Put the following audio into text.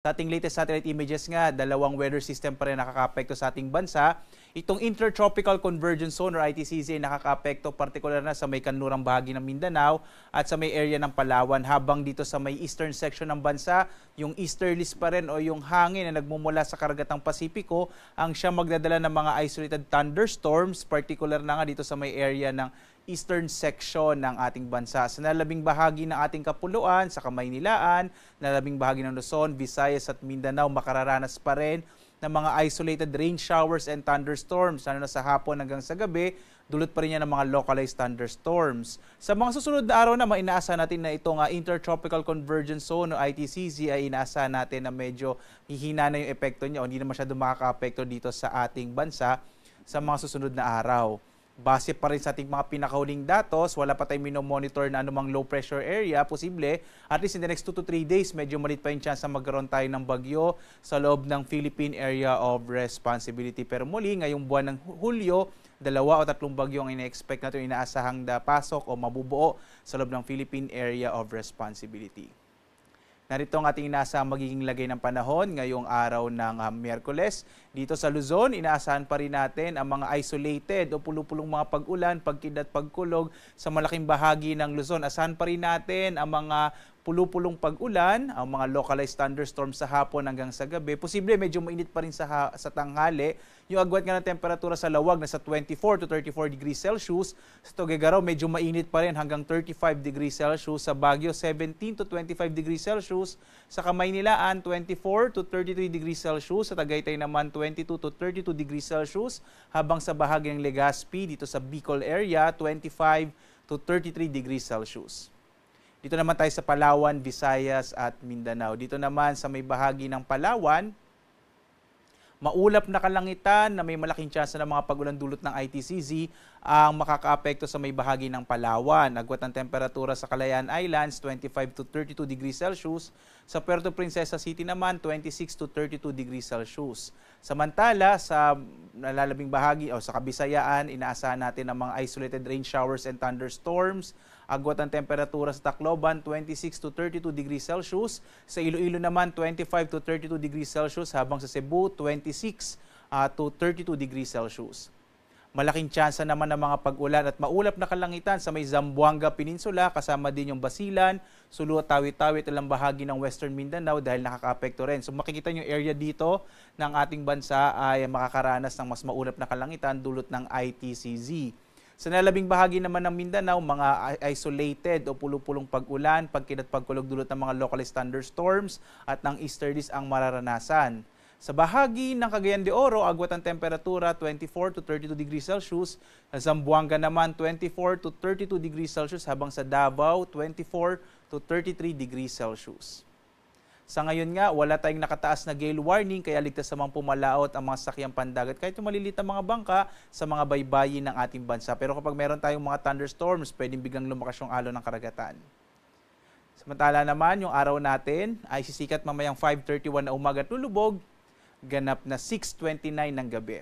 Sa ating latest satellite images nga, dalawang weather system pa rin nakakaapekto sa ating bansa. Itong Intertropical Convergence Zone or ITCZ ay nakakaapekto partikular na sa may kanlurang bahagi ng Mindanao at sa may area ng Palawan habang dito sa may eastern section ng bansa, yung easterlies pa rin o yung hangin na nagmumula sa karagatang Pasipiko ang siya magdadala ng mga isolated thunderstorms particular na nga dito sa may area ng eastern section ng ating bansa. Sa nalabing bahagi ng ating kapuluan, sa Kamaynilaan, nalabing bahagi ng Luzon, Visayas, Visayas at Mindanao makararanas pa rin ng mga isolated rain showers and thunderstorms lalo na sa hapon hanggang sa gabi dulot pa rin yan ng mga localized thunderstorms. Sa mga susunod na araw naman, inaasahan natin na itong uh, Intertropical Convergence Zone o ITCZ ay inaasahan natin na medyo hihina na yung epekto niya o hindi na masyado makaka-apekto dito sa ating bansa sa mga susunod na araw. Base pa rin sa ating mga pinakahuling datos, wala pa tayong minomonitor na anumang low pressure area, posible. At least in the next 2 to 3 days, medyo malit pa yung chance na magkaroon tayo ng bagyo sa loob ng Philippine Area of Responsibility. Pero muli, ngayong buwan ng Hulyo, dalawa o tatlong bagyo ang ina-expect natin inaasahang napasok o mabubuo sa loob ng Philippine Area of Responsibility. Narito ang ating nasa magiging lagay ng panahon ngayong araw ng uh, Miyerkules. Dito sa Luzon, inaasahan pa rin natin ang mga isolated o pulupulong mga pag-ulan, pagkid at pagkulog sa malaking bahagi ng Luzon. Asahan pa rin natin ang mga pulupulong pag-ulan, ang mga localized thunderstorms sa hapon hanggang sa gabi. Posible medyo mainit pa rin sa, ha- sa tanghali. Yung agwat nga ng temperatura sa lawag na sa 24 to 34 degrees Celsius. Sa Togegaraw, medyo mainit pa rin hanggang 35 degrees Celsius. Sa Baguio, 17 to 25 degrees Celsius. Sa Kamaynilaan, 24 to 33 degrees Celsius. Sa Tagaytay naman, 22 to 32 degrees Celsius. Habang sa bahagi ng Legazpi, dito sa Bicol area, 25 to 33 degrees Celsius. Dito naman tayo sa Palawan, Visayas at Mindanao. Dito naman sa may bahagi ng Palawan, maulap na kalangitan na may malaking tsansa ng mga pagulan dulot ng ITCZ ang makakaapekto sa may bahagi ng Palawan. Agwat ang temperatura sa Calayan Islands 25 to 32 degrees Celsius. Sa Puerto Princesa City naman 26 to 32 degrees Celsius. Samantala sa nalalabing bahagi o sa Kabisayaan, inaasahan natin ang mga isolated rain showers and thunderstorms. Agwat ang temperatura sa Tacloban 26 to 32 degrees Celsius. Sa Iloilo naman 25 to 32 degrees Celsius habang sa Cebu 26 26 uh, ah, to 32 degrees Celsius. Malaking tsansa naman ng mga pag-ulan at maulap na kalangitan sa may Zamboanga Peninsula kasama din yung Basilan, Sulu at Tawi-Tawi at ilang bahagi ng Western Mindanao dahil nakakaapekto rin. So makikita yung area dito ng ating bansa ay makakaranas ng mas maulap na kalangitan dulot ng ITCZ. Sa nalabing bahagi naman ng Mindanao, mga isolated o pulupulong pag-ulan, pagkinat pagkulog dulot ng mga localized thunderstorms at ng easterlies ang mararanasan. Sa bahagi ng Cagayan de Oro, agwat ang temperatura 24 to 32 degrees Celsius. Sa Zamboanga naman 24 to 32 degrees Celsius habang sa Davao 24 to 33 degrees Celsius. Sa ngayon nga, wala tayong nakataas na gale warning kaya ligtas namang pumalaot ang mga sakyang pandagat kahit yung malilit na mga bangka sa mga baybayin ng ating bansa. Pero kapag meron tayong mga thunderstorms, pwedeng biglang lumakas yung alo ng karagatan. Samantala naman, yung araw natin ay sisikat mamayang 5.31 na umaga at lulubog ganap na 6.29 ng gabi.